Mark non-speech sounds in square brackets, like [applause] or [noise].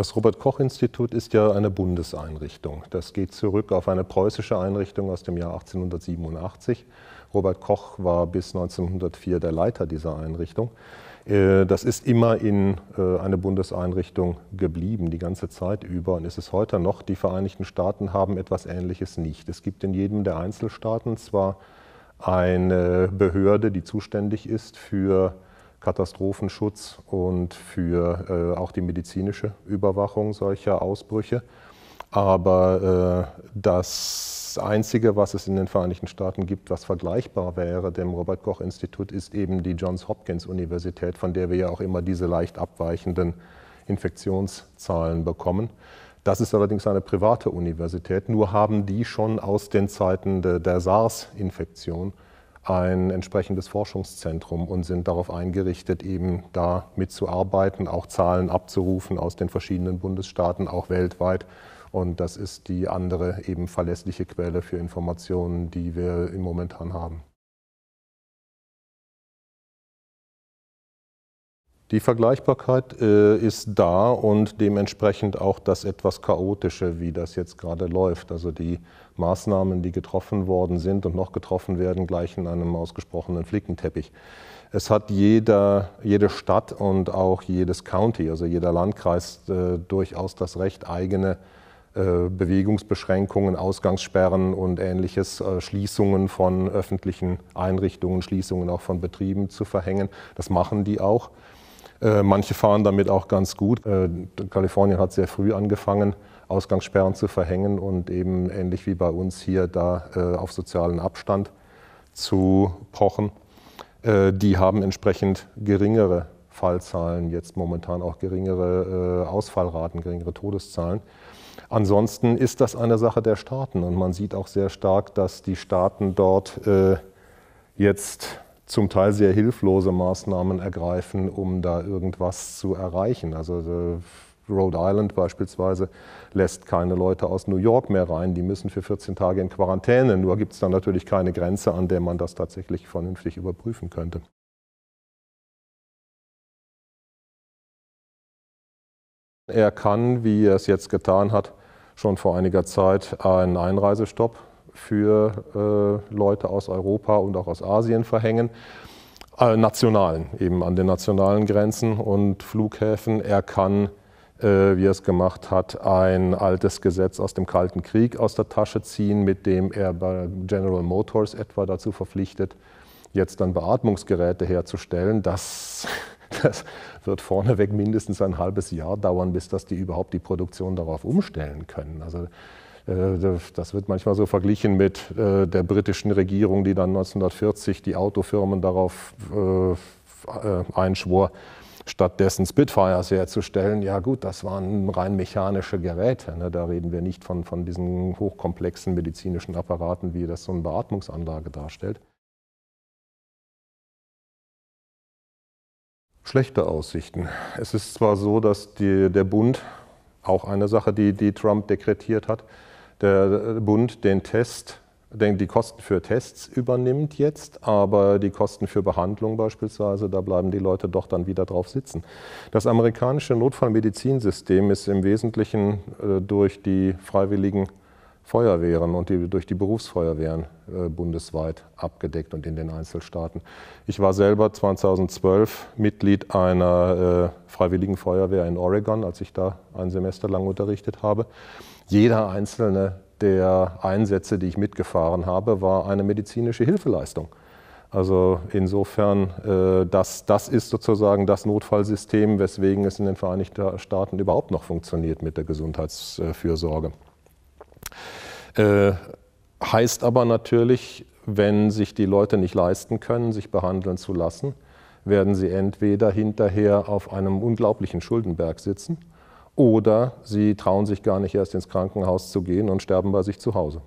Das Robert-Koch-Institut ist ja eine Bundeseinrichtung. Das geht zurück auf eine preußische Einrichtung aus dem Jahr 1887. Robert Koch war bis 1904 der Leiter dieser Einrichtung. Äh, das ist immer in äh, eine Bundeseinrichtung geblieben, die ganze Zeit über und ist es heute noch. Die Vereinigten Staaten haben etwas Ähnliches nicht. Es gibt in jedem der Einzelstaaten zwar eine Behörde, die zuständig ist für Katastrophenschutz und für äh, auch die medizinische Überwachung solcher Ausbrüche. Aber äh, das Einzige, was es in den Vereinigten Staaten gibt, was vergleichbar wäre dem Robert Koch Institut, ist eben die Johns Hopkins Universität, von der wir ja auch immer diese leicht abweichenden Infektionszahlen bekommen. Das ist allerdings eine private Universität, nur haben die schon aus den Zeiten de, der SARS-Infektion ein entsprechendes Forschungszentrum und sind darauf eingerichtet, eben da mitzuarbeiten, auch Zahlen abzurufen aus den verschiedenen Bundesstaaten, auch weltweit. Und das ist die andere eben verlässliche Quelle für Informationen, die wir im Momentan haben. Die Vergleichbarkeit äh, ist da und dementsprechend auch das etwas chaotische, wie das jetzt gerade läuft. Also die Maßnahmen, die getroffen worden sind und noch getroffen werden, gleich in einem ausgesprochenen Flickenteppich. Es hat jeder, jede Stadt und auch jedes County, also jeder Landkreis, äh, durchaus das Recht, eigene äh, Bewegungsbeschränkungen, Ausgangssperren und ähnliches, äh, Schließungen von öffentlichen Einrichtungen, Schließungen auch von Betrieben zu verhängen. Das machen die auch. Äh, manche fahren damit auch ganz gut. Äh, Kalifornien hat sehr früh angefangen, Ausgangssperren zu verhängen und eben ähnlich wie bei uns hier da äh, auf sozialen Abstand zu pochen. die haben entsprechend geringere Fallzahlen, jetzt momentan auch geringere Ausfallraten, geringere Todeszahlen. Ansonsten ist das eine Sache der Staaten und man sieht auch sehr stark, dass die Staaten dort jetzt zum Teil sehr hilflose Maßnahmen ergreifen, um da irgendwas zu erreichen. Also äh, Rhode Island beispielsweise lässt keine Leute aus New York mehr rein. Die müssen für 14 Tage in Quarantäne. Nur gibt es dann natürlich keine Grenze, an der man das tatsächlich vernünftig überprüfen könnte. Er kann, wie er es jetzt getan hat, schon vor einiger Zeit einen Einreisestopp für äh, Leute aus Europa und auch aus Asien verhängen. Äh, nationalen, eben an den nationalen Grenzen und Flughäfen. Er kann, äh, wie er es gemacht hat, ein altes Gesetz aus dem Kalten Krieg aus der Tasche ziehen, mit dem er bei General Motors etwa dazu verpflichtet, jetzt dann Beatmungsgeräte herzustellen. Das [laughs] das wird vorneweg mindestens ein halbes Jahr dauern, bis dass die überhaupt die Produktion darauf umstellen können. Also äh, das wird manchmal so verglichen mit äh, der britischen Regierung, die dann 1940 die Autofirmen darauf äh, einschwor, stattdessen Spitfires herzustellen. Ja gut, das waren rein mechanische Geräte. Ne? Da reden wir nicht von, von diesen hochkomplexen medizinischen Apparaten, wie das so eine Beatmungsanlage darstellt. Schlechte Aussichten. Es ist zwar so, dass die, der Bund, auch eine Sache, die, die Trump dekretiert hat, der Bund den Test, den, die Kosten für Tests übernimmt jetzt, aber die Kosten für Behandlung beispielsweise, da bleiben die Leute doch dann wieder drauf sitzen. Das amerikanische Notfallmedizinsystem ist im Wesentlichen äh, durch die freiwilligen Feuerwehren und die, durch die Berufsfeuerwehren äh, bundesweit abgedeckt und in den Einzelstaaten. Ich war selber 2012 Mitglied einer äh, freiwilligen Feuerwehr in Oregon, als ich da ein Semester lang unterrichtet habe jeder einzelne der Einsätze, die ich mitgefahren habe, war eine medizinische Hilfeleistung. Also insofern, äh, das, das ist sozusagen das Notfallsystem, weswegen es in den Vereinigten Staaten überhaupt noch funktioniert mit der Gesundheitsfürsorge. Äh, heißt aber natürlich, wenn sich die Leute nicht leisten können, sich behandeln zu lassen, werden sie entweder hinterher auf einem unglaublichen Schuldenberg sitzen oder sie trauen sich gar nicht erst ins Krankenhaus zu gehen und sterben bei sich zu Hause.